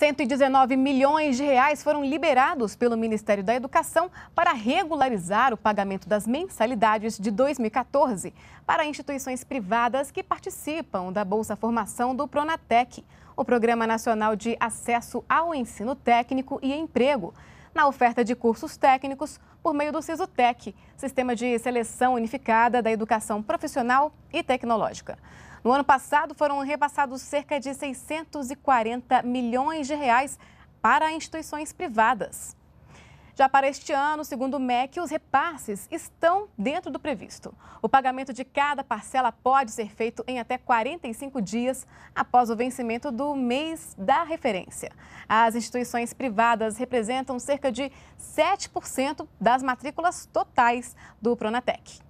119 milhões de reais foram liberados pelo Ministério da Educação para regularizar o pagamento das mensalidades de 2014 para instituições privadas que participam da Bolsa Formação do Pronatec, o Programa Nacional de Acesso ao Ensino Técnico e Emprego na oferta de cursos técnicos por meio do SISUTEC, Sistema de Seleção Unificada da Educação Profissional e Tecnológica. No ano passado, foram repassados cerca de 640 milhões de reais para instituições privadas. Já para este ano, segundo o MEC, os repasses estão dentro do previsto. O pagamento de cada parcela pode ser feito em até 45 dias após o vencimento do mês da referência. As instituições privadas representam cerca de 7% das matrículas totais do Pronatec.